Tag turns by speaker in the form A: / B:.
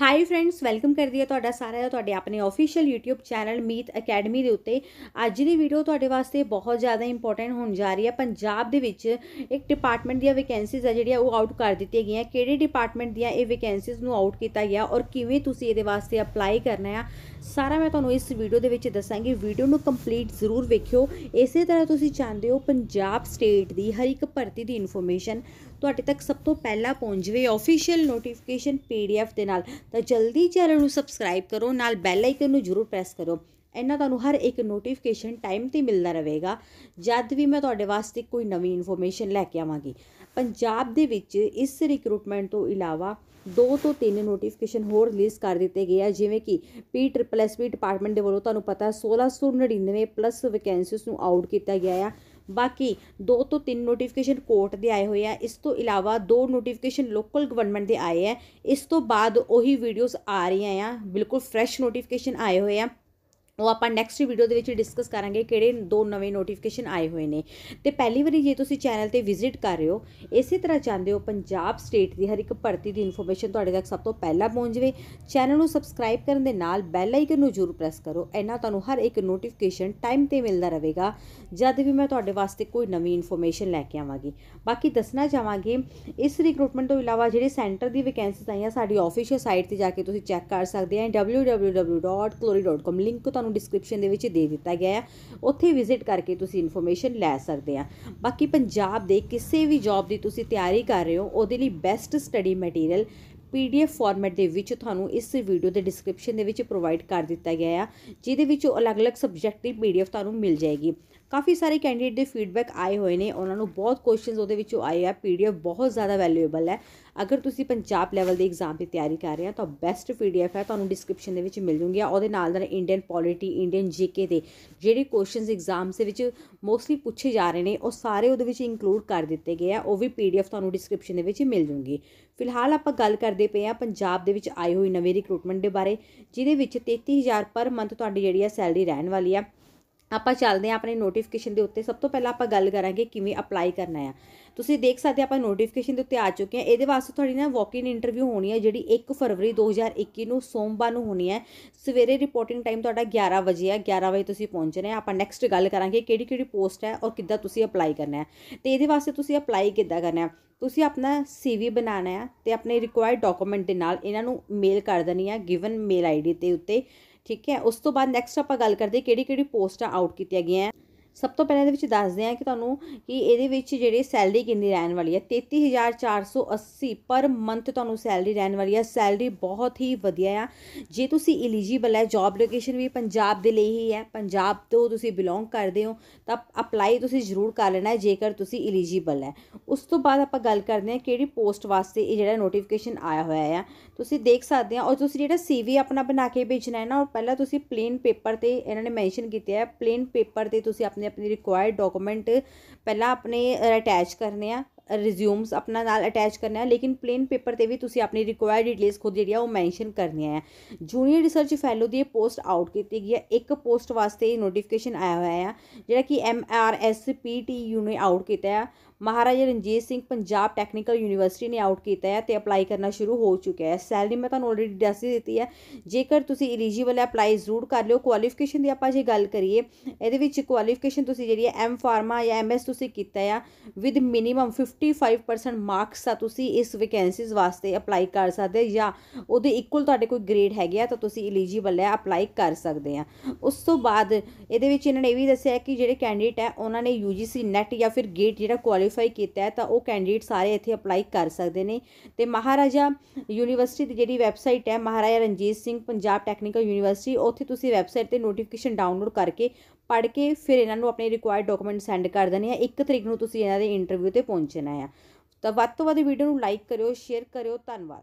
A: high friends welcome ਕਰਦੀ ਹੈ ਤੁਹਾਡਾ ਸਾਰਿਆਂ ਦਾ ਤੁਹਾਡੇ ਆਪਣੇ official YouTube channel Meet academy ਦੇ ਉੱਤੇ ਅੱਜ ਦੀ ਵੀਡੀਓ ਤੁਹਾਡੇ ਵਾਸਤੇ ਬਹੁਤ ਜ਼ਿਆਦਾ ਇੰਪੋਰਟੈਂਟ ਹੋਣ ਜਾ ਰਹੀ ਹੈ ਪੰਜਾਬ ਦੇ ਵਿੱਚ ਇੱਕ ਡਿਪਾਰਟਮੈਂਟ ਦੀਆਂ ਵੈਕੈਂਸੀਜ਼ ਆ ਜਿਹੜੀਆਂ ਉਹ ਆਊਟ ਕਰ ਦਿੱਤੀਆਂ ਗਈਆਂ ਕਿਹੜੇ ਡਿਪਾਰਟਮੈਂਟ ਦੀਆਂ ਇਹ ਵੈਕੈਂਸੀਜ਼ ਨੂੰ ਆਊਟ ਕੀਤਾ ਗਿਆ ਔਰ ਕਿਵੇਂ ਤੁਸੀਂ ਇਹਦੇ ਵਾਸਤੇ ਅਪਲਾਈ ਕਰਨਾ ਆ ਸਾਰਾ ਮੈਂ ਤੁਹਾਨੂੰ ਇਸ ਵੀਡੀਓ ਦੇ ਵਿੱਚ ਦੱਸਾਂਗੀ ਵੀਡੀਓ ਨੂੰ ਕੰਪਲੀਟ ਜ਼ਰੂਰ ਵੇਖਿਓ ਇਸੇ ਤਰ੍ਹਾਂ ਤੁਸੀਂ ਚਾਹੁੰਦੇ ਹੋ ਪੰਜਾਬ ਸਟੇਟ ਦੀ ਹਰ ਇੱਕ ਭਰਤੀ ਦੀ ਇਨਫੋਰਮੇਸ਼ਨ ਤੁਹਾਡੇ ਤੱਕ ਸਭ ਤੋਂ ਪਹਿਲਾਂ ਪਹੁੰਚ ਜਵੇ ਆਫੀਸ਼ੀਅਲ ਨੋਟੀਫਿਕੇਸ਼ਨ ਪੀਡੀਐਫ ਦੇ ਨਾਲ ਤਾਂ ਜਲਦੀ ਚੈਨਲ ਨੂੰ ਸਬਸਕ੍ਰਾਈਬ ਕਰੋ ਨਾਲ ਬੈਲ ਆਈਕਨ ਨੂੰ ਜ਼ਰੂਰ ਪ੍ਰੈਸ ਕਰੋ ਇਹਨਾਂ ਤੁਹਾਨੂੰ ਹਰ ਇੱਕ ਨੋਟੀਫਿਕੇਸ਼ਨ ਟਾਈਮ ਤੇ ਮਿਲਦਾ ਰਹੇਗਾ ਜਦ ਵੀ ਮੈਂ ਤੁਹਾਡੇ ਵਾਸਤੇ ਕੋਈ ਨਵੀਂ ਇਨਫੋਰਮੇਸ਼ਨ ਲੈ ਕੇ ਆਵਾਂਗੀ ਪੰਜਾਬ ਦੇ ਵਿੱਚ ਇਸ ਰਿਕਰੂਟਮੈਂਟ ਤੋਂ ਇਲਾਵਾ ਦੋ ਤੋਂ ਤਿੰਨ ਨੋਟੀਫਿਕੇਸ਼ਨ ਹੋਰ ਰਿਲੀਜ਼ ਕਰ ਦਿੱਤੇ ਗਏ ਆ ਜਿਵੇਂ ਕਿ P triple S P department ਦੇ ਵੱਲੋਂ ਤੁਹਾਨੂੰ ਪਤਾ 1699 ਪਲੱਸ ਵੈਕੈਂਸੀਜ਼ ਨੂੰ ਆਊਟ ਕੀਤਾ ਗਿਆ ਆ ਬਾਕੀ ਦੋ ਤੋਂ ਤਿੰਨ ਨੋਟੀਫਿਕੇਸ਼ਨ ਕੋਰਟ ਦੇ ਆਏ ਹੋਏ ਆ ਇਸ ਤੋਂ ਇਲਾਵਾ ਦੋ ਨੋਟੀਫਿਕੇਸ਼ਨ ਲੋਕਲ ਗਵਰਨਮੈਂਟ ਦੇ ਆਏ ਆ ਇਸ ਤੋਂ ਬਾਅਦ ਉਹੀ ਵੀਡੀਓਜ਼ ਆ ਰਹੀਆਂ ਆ ਬਿਲਕੁਲ ਫਰੈਸ਼ ਨੋਟੀਫਿਕੇਸ਼ਨ ਆਏ ਹੋਏ ਆ ਉਹ ਆਪਾਂ ਨੈਕਸਟ ਵੀਡੀਓ ਦੇ ਵਿੱਚ ਡਿਸਕਸ ਕਰਾਂਗੇ ਕਿਹੜੇ ਦੋ ਨਵੇਂ ਨੋਟੀਫਿਕੇਸ਼ਨ ਆਏ ਹੋਏ ਨੇ ਤੇ ਪਹਿਲੀ ਵਾਰੀ ਜੇ ਤੁਸੀਂ ਚੈਨਲ ਤੇ ਵਿਜ਼ਿਟ ਕਰ ਰਹੇ ਹੋ ਇਸੇ ਤਰ੍ਹਾਂ ਚਾਹੁੰਦੇ ਹੋ ਪੰਜਾਬ ਸਟੇਟ ਦੀ ਹਰ ਇੱਕ ਭਰਤੀ ਦੀ ਇਨਫੋਰਮੇਸ਼ਨ ਤੁਹਾਡੇ ਤੱਕ ਸਭ ਤੋਂ ਪਹਿਲਾਂ ਪਹੁੰਚ ਜਵੇ ਚੈਨਲ ਨੂੰ ਸਬਸਕ੍ਰਾਈਬ ਕਰਨ ਦੇ ਨਾਲ ਬੈਲ ਆਈਕਨ ਨੂੰ ਜ਼ਰੂਰ ਪ੍ਰੈਸ ਕਰੋ ਇਹਨਾਂ ਤੁਹਾਨੂੰ ਹਰ ਇੱਕ ਨੋਟੀਫਿਕੇਸ਼ਨ ਟਾਈਮ ਤੇ ਮਿਲਦਾ ਰਹੇਗਾ ਜਦ ਵੀ ਮੈਂ ਤੁਹਾਡੇ ਵਾਸਤੇ ਕੋਈ ਨਵੀਂ ਇਨਫੋਰਮੇਸ਼ਨ ਲੈ ਕੇ ਆਵਾਂਗੀ ਬਾਕੀ ਦੱਸਣਾ ਚਾਹਾਂਗੇ ਇਸ ਰਿਕਰੂਟਮੈਂਟ ਤੋਂ ਇਲਾਵਾ ਜਿਹੜੇ ਸੈਂਟਰ ਦੀ ਵੈਕੈਂਸੀਆਂ ਆਈਆਂ ਸਾਡੀ ਆਫੀਸ਼ੀਅਲ ਸਾਈਟ ਤੇ ਜਾ ਕੇ ਤੁਸੀਂ ਚੈੱਕ ਕਰ ਸਕਦੇ ਆਂ www.clori.com ਲਿੰਕ ਤੁਹਾਨੂੰ ਤੁਹਾਨੂੰ ਡਿਸਕ੍ਰਿਪਸ਼ਨ ਦੇ ਵਿੱਚ ਦੇ ਦਿੱਤਾ ਗਿਆ ਹੈ ਉੱਥੇ ਵਿਜ਼ਿਟ ਕਰਕੇ ਤੁਸੀਂ ਇਨਫੋਰਮੇਸ਼ਨ ਲੈ ਸਕਦੇ ਆ ਬਾਕੀ ਪੰਜਾਬ ਦੇ ਕਿਸੇ ਵੀ ਜੌਬ ਦੀ ਤੁਸੀਂ ਤਿਆਰੀ ਕਰ ਰਹੇ ਹੋ ਉਹਦੇ ਲਈ best study material PDF format ਦੇ ਵਿੱਚ ਤੁਹਾਨੂੰ ਇਸ ਵੀਡੀਓ ਦੇ ਡਿਸਕ੍ਰਿਪਸ਼ਨ ਦੇ ਵਿੱਚ ਪ੍ਰੋਵਾਈਡ ਕਰ ਦਿੱਤਾ ਗਿਆ ਆ ਜਿਹਦੇ ਵਿੱਚ ਅਲੱਗ-ਅਲੱਗ ਸਬਜੈਕਟ ਦੀ ਪੀਡੀਐਫ ਤੁਹਾਨੂੰ ਮਿਲ ਜਾਏਗੀ ਕਾਫੀ ਸਾਰੇ ਕੈਂਡੀਡੇਟ ਦੇ ਫੀਡਬੈਕ ਆਏ ਹੋਏ ਨੇ ਉਹਨਾਂ ਨੂੰ ਬਹੁਤ ਕੁਐਸਚਨਸ ਉਹਦੇ ਵਿੱਚੋਂ ਆਏ ਆ ਪੀਡੀਐਫ ਬਹੁਤ ਜ਼ਿਆਦਾ ਵੈਲਿਊਏਬਲ ਹੈ ਅਗਰ ਤੁਸੀਂ ਪੰਜਾਬ ਲੈਵਲ ਦੇ ਐਗਜ਼ਾਮ ਦੀ ਤਿਆਰੀ ਕਰ ਰਹੇ ਹੋ ਤਾਂ ਬੈਸਟ ਪੀਡੀਐਫ ਹੈ ਤੁਹਾਨੂੰ ਡਿਸਕ੍ਰਿਪਸ਼ਨ ਦੇ ਵਿੱਚ ਮਿਲ ਜੂਗੀ ਉਹਦੇ ਨਾਲ ਨਾਲ ਇੰਡੀਅਨ ਪੋਲਿਟੀ ਇੰਡੀਅਨ ਜੀਕੇ ਦੇ ਜਿਹੜੇ ਕੁਐਸਚਨਸ ਐਗਜ਼ਾਮਸ ਦੇ ਵਿੱਚ ਮੋਸਟਲੀ ਪੁੱਛੇ ਜਾ ਰਹੇ ਨੇ ਉਹ ਸਾਰੇ ਉਹਦੇ ਵਿੱਚ ਇਨਕਲੂਡ ਕਰ ਦਿੱਤੇ ਗਏ ਆ ਉਹ ਵੀ ਪੀਡੀਐਫ ਤੁਹਾਨੂੰ ਡਿਸਕ੍ਰਿਪਸ਼ਨ ਦੇ ਵਿੱਚ ਮਿਲ ਜੂਗੀ ਫਿਲਹਾਲ ਆਪਾਂ ਗੱਲ ਕਰਦੇ ਪਏ ਆ ਪੰਜਾਬ ਦੇ ਵਿੱਚ ਆਈ ਹੋਈ ਨਵੇਂ ਰਿਕਰੂਟਮੈਂਟ ਦੇ ਬਾਰੇ ਜਿਹਦੇ ਵਿੱਚ 33000 ਪਰ ਮੰਥ ਤੁਹਾਡੀ ਜਿਹੜੀ ਆ ਸੈਲਰੀ ਰਹਿਣ ਵਾਲੀ ਆ ਆਪਾਂ ਚੱਲਦੇ ਆਂ ਆਪਣੇ ਨੋਟੀਫਿਕੇਸ਼ਨ ਦੇ ਉੱਤੇ ਸਭ ਤੋਂ ਪਹਿਲਾਂ ਆਪਾਂ ਗੱਲ ਕਰਾਂਗੇ ਕਿਵੇਂ ਅਪਲਾਈ ਕਰਨਾ ਹੈ ਤੁਸੀਂ ਦੇਖ ਸਕਦੇ ਆਪਾਂ ਨੋਟੀਫਿਕੇਸ਼ਨ ਦੇ ਉੱਤੇ ਆ ਚੁੱਕੇ ਆਂ ਇਹਦੇ ਵਾਸਤੇ ਤੁਹਾਡੀ ਨਾ ਵਾਕ ਇਨ ਇੰਟਰਵਿਊ ਹੋਣੀ ਹੈ ਜਿਹੜੀ 1 ਫਰਵਰੀ 2021 ਨੂੰ ਸੋਮਵਾਰ ਨੂੰ ਹੋਣੀ ਹੈ ਸਵੇਰੇ ਰਿਪੋਰਟਿੰਗ ਟਾਈਮ ਤੁਹਾਡਾ 11 ਵਜੇ ਹੈ 11 ਵਜੇ ਤੁਸੀਂ ਪਹੁੰਚਣਾ ਹੈ ਆਪਾਂ ਨੈਕਸਟ ਗੱਲ ਕਰਾਂਗੇ ਕਿਹੜੀ ਕਿਹੜੀ ਪੋਸਟ ਹੈ ਔਰ ਕਿੱਦਾਂ ਤੁਸੀਂ ਅਪਲਾਈ ਕਰਨਾ ਹੈ ਤੇ ਇਹਦੇ ਵਾਸਤੇ ਤੁਸੀਂ ਅਪਲਾਈ ਕਿੱਦਾਂ ਕਰਨਾ ਹੈ ਤੁਸੀਂ ਆਪਣਾ ਸੀਵੀ ਬਣਾਉਣਾ ਹੈ ਤੇ ਆਪਣੇ ਰਿਕੁਆਇਰਡ ਡਾਕੂਮੈਂਟ ਦੇ ਨਾਲ ਇਹਨਾਂ ਨੂੰ ਮੇਲ ਕਰ ਦੇਣੀ ਹੈ ਗਿਵਨ ਮੇਲ ਆਈਡੀ ਤੇ ਉੱਤੇ ਠੀਕ ਹੈ ਉਸ ਤੋਂ ਬਾਅਦ ਨੈਕਸਟ ਆਪਾਂ ਗੱਲ ਕਰਦੇ ਕਿਹੜੀ ਕਿਹੜੀ ਪੋਸਟਾਂ ਆਊਟ ਕੀਤੀਆਂ ਗਈਆਂ ਸਭ ਤੋਂ ਪਹਿਲਾਂ ਇਹਦੇ ਵਿੱਚ ਦੱਸਦੇ ਆ ਕਿ ਤੁਹਾਨੂੰ ਕਿ ਇਹਦੇ ਵਿੱਚ ਜਿਹੜੀ ਸੈਲਰੀ ਕਿੰਨੀ ਰਹਿਣ ਵਾਲੀ ਹੈ 33480 ਪਰ ਮੰਥ ਤੁਹਾਨੂੰ ਸੈਲਰੀ ਰਹਿਣ ਵਾਲੀ ਹੈ ਸੈਲਰੀ ਬਹੁਤ ਹੀ ਵਧੀਆ ਆ ਜੇ ਤੁਸੀਂ ਐਲੀਜੀਬਲ ਹੈ ਜੌਬ ਲੋਕੇਸ਼ਨ ਵੀ ਪੰਜਾਬ ਦੇ ਲਈ ਹੀ ਹੈ ਪੰਜਾਬ ਤੋਂ ਤੁਸੀਂ ਬਿਲੋਂਗ ਕਰਦੇ ਹੋ ਤਾਂ ਅਪਲਾਈ ਤੁਸੀਂ ਜ਼ਰੂਰ ਕਰ ਲੈਣਾ ਹੈ ਜੇਕਰ ਤੁਸੀਂ ਐਲੀਜੀਬਲ ਹੈ ਉਸ ਤੋਂ ਬਾਅਦ ਆਪਾਂ ਗੱਲ ਕਰਦੇ ਹਾਂ ਕਿਹੜੀ ਪੋਸਟ ਵਾਸਤੇ ਇਹ ਜਿਹੜਾ ਨੋਟੀਫਿਕੇਸ਼ਨ ਆਇਆ ਹੋਇਆ ਆ ਤੁਸੀਂ ਦੇਖ ਸਕਦੇ ਹੋ ਔਰ ਤੁਸੀਂ ਜਿਹੜਾ ਸੀਵੀ ਆਪਣਾ ਬਣਾ ਕੇ ਭੇਜਣਾ ਹੈ ਨਾ ਉਹ ਪਹਿਲਾਂ ਤੁਸੀਂ ਪਲੇਨ ਪੇਪਰ ਤੇ ਇਹਨਾਂ ਨੇ ਮੈਂਸ਼ਨ ਕੀਤਾ ਹੈ ਪਲੇਨ ਪੇਪਰ ਤੇ ਤੁਸੀਂ ਆਪਣੇ ਨੇ ਆਪਣੀ ਰਿਕੁਆਇਰਡ ਡਾਕੂਮੈਂਟ ਪਹਿਲਾਂ ਆਪਣੇ ਅਟੈਚ ਕਰਨੇ ਆ ਰਿਜ਼ਿਊਮਸ ਆਪਣਾ ਨਾਲ ਅਟੈਚ ਕਰਨਾ ਹੈ ਲੇਕਿਨ ਪਲੇਨ ਪੇਪਰ ਤੇ ਵੀ ਤੁਸੀਂ ਆਪਣੀ ਰਿਕੁਆਇਰਡ ਡਿਟੇਲਸ ਖੁਦ ਜਿਹੜੀ ਆ ਉਹ ਮੈਂਸ਼ਨ ਕਰਨੀਆਂ ਹੈ ਜੂਨੀਅਰ ਰਿਸਰਚ ਫੈਲੋ ਦੀ ਪੋਸਟ ਆਊਟ ਕੀਤੀ ਗਈ ਹੈ ਇੱਕ ਪੋਸਟ ਵਾਸਤੇ ਨੋਟੀਫਿਕੇਸ਼ਨ ਆਇਆ ਹੋਇਆ ਹੈ ਜਿਹੜਾ ਕਿ M R S P T U ਨੇ ਆਊਟ ਕੀਤਾ ਹੈ ਮਹਾਰਾਜਾ ਰਣਜੀਤ ਸਿੰਘ ਪੰਜਾਬ ਟੈਕਨੀਕਲ ਯੂਨੀਵਰਸਿਟੀ ਨੇ ਆਊਟ ਕੀਤਾ ਹੈ ਤੇ ਅਪਲਾਈ ਕਰਨਾ ਸ਼ੁਰੂ ਹੋ ਚੁੱਕਿਆ ਹੈ ਸੈਲਰੀ ਮੈਂ ਤੁਹਾਨੂੰ ਆਲਰੇਡੀ ਦੱਸ ਹੀ ਦਿੱਤੀ ਹੈ ਜੇਕਰ ਤੁਸੀਂ ਐਲੀਜੀਬਲ ਹੈ ਅਪਲਾਈ ਜ਼ਰੂਰ ਕਰ ਲਿਓ ਕੁਆਲੀਫਿਕੇਸ਼ਨ ਦੀ ਆਪਾਂ ਜੇ ਗੱਲ ਕਰੀਏ ਇਹਦੇ ਵਿੱਚ ਕੁਆਲੀਫਿਕੇਸ਼ਨ ਤੁਸੀਂ ਜਿਹੜੀ ਹੈ ਐਮ ਫਾਰਮਾ ਜਾਂ ਐਮ ਐਸ ਤੁਸੀਂ ਕੀਤਾ ਹੈ ਵਿਦ ਮਿਨੀਮਮ 55% ਮਾਰਕਸ ਆ ਤੁਸੀਂ ਇਸ ਵੈਕੈਂਸੀਜ਼ ਵਾਸਤੇ ਅਪਲਾਈ ਕਰ ਸਕਦੇ ਜਾਂ ਉਹਦੇ ਇਕੁਅਲ ਤੁਹਾਡੇ ਕੋਈ ਗ੍ਰੇਡ ਹੈਗੇ ਆ ਤਾਂ ਤੁਸੀਂ ਐਲੀਜੀਬਲ ਹੈ ਅਪਲਾਈ ਕਰ ਸਕਦੇ ਆ ਉਸ ਤੋਂ ਬਾਅਦ ਇਹਦੇ ਵਿੱਚ ਇਹਨਾਂ ਨੇ ਇਹ ਵੀ ਦੱਸਿਆ ਕਿ ਜਿਹੜੇ ਕੈਂਡੀਡੇਟ ਹੈ ਉਹਨਾਂ ਨੇ UGC ਨੈਟ ਜਾਂ ਫਿਰ ਗੇਟ ਜਿਹੜਾ ਕੁਆਲੀਫਾਈ ਕੀਤਾ ਹੈ ਤਾਂ ਉਹ ਕੈਂਡੀਡੇਟ ਸਾਰੇ ਇੱਥੇ ਅਪਲਾਈ ਕਰ ਸਕਦੇ ਨੇ ਤੇ ਮਹਾਰਾਜਾ ਯੂਨੀਵਰਸਿਟੀ ਦੀ ਜਿਹੜੀ ਵੈਬਸਾਈਟ ਹੈ ਮਹਾਰਾਜਾ ਰਣਜੀਤ ਸਿੰਘ ਪੰਜਾਬ ਟੈਕਨੀਕਲ ਯੂਨੀਵਰਸਿਟੀ ਉੱਥੇ ਤੁਸੀਂ ਵੈਬਸਾਈਟ ਤੇ ਨੋਟੀਫਿਕੇਸ਼ਨ ਡਾਊਨਲੋਡ ਕਰਕੇ ਪੜ੍ਹ ਕੇ ਫਿਰ ਇਹਨਾਂ ਨੂੰ ਆਪਣੇ ਰਿਕੁਆਇਰਡ ਡਾਕੂਮੈਂਟ ਸੈਂਡ ਕਰ ਦੇਣੇ ਆ ਇੱਕ ਤਰੀਕ ਨੂੰ ਤੁਸੀਂ ਇਹਨਾਂ ਦੇ ਇੰਟਰਵਿਊ ਤੇ ਪਹੁੰਚਣਾ ਆ ਤਾਂ ਵੱਧ ਤੋਂ ਵੱਧ ਵੀਡੀਓ ਨੂੰ ਲਾਈਕ ਕਰਿਓ ਸ਼ੇਅਰ ਕਰਿਓ ਧੰਨਵਾਦ